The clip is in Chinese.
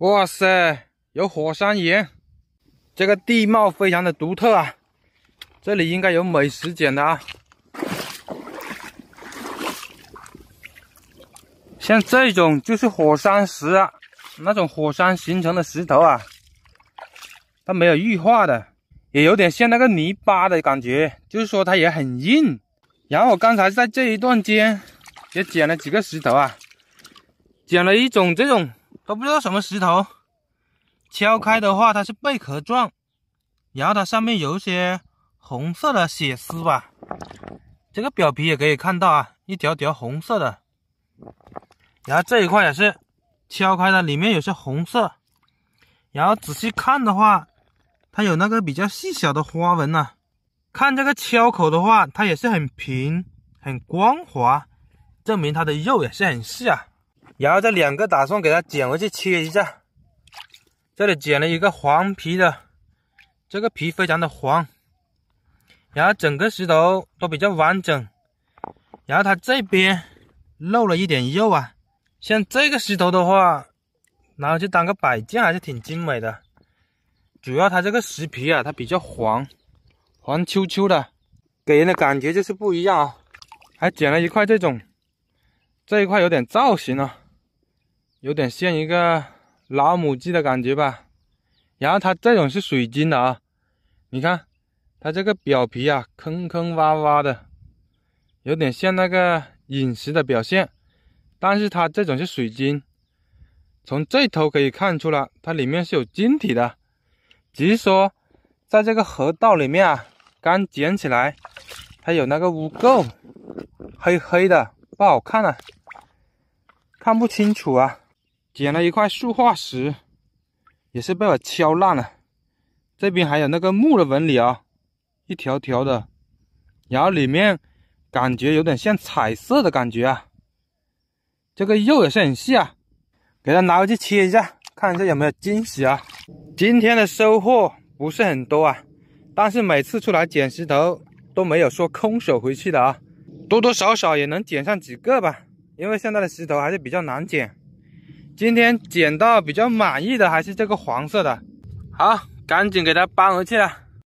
哇塞，有火山岩，这个地貌非常的独特啊！这里应该有美食捡的啊，像这种就是火山石啊，那种火山形成的石头啊，它没有玉化的，也有点像那个泥巴的感觉，就是说它也很硬。然后我刚才在这一段间也捡了几个石头啊，捡了一种这种。都不知道什么石头，敲开的话它是贝壳状，然后它上面有一些红色的血丝吧，这个表皮也可以看到啊，一条条红色的。然后这一块也是敲开了，里面也是红色，然后仔细看的话，它有那个比较细小的花纹呐。看这个敲口的话，它也是很平很光滑，证明它的肉也是很细啊。然后这两个打算给它捡回去切一下，这里捡了一个黄皮的，这个皮非常的黄，然后整个石头都比较完整，然后它这边漏了一点肉啊，像这个石头的话，拿回去当个摆件还是挺精美的，主要它这个石皮啊，它比较黄，黄秋秋的，给人的感觉就是不一样啊，还捡了一块这种，这一块有点造型啊。有点像一个老母鸡的感觉吧，然后它这种是水晶的啊，你看它这个表皮啊，坑坑洼洼的，有点像那个陨石的表现，但是它这种是水晶，从这头可以看出来，它里面是有晶体的。只是说在这个河道里面啊，刚捡起来，它有那个污垢，黑黑的不好看啊，看不清楚啊。捡了一块树化石，也是被我敲烂了。这边还有那个木的纹理啊，一条条的。然后里面感觉有点像彩色的感觉啊。这个肉也是很细啊，给它拿回去切一下，看一下有没有惊喜啊。今天的收获不是很多啊，但是每次出来捡石头都没有说空手回去的啊，多多少少也能捡上几个吧。因为现在的石头还是比较难捡。今天捡到比较满意的还是这个黄色的，好，赶紧给它搬回去了。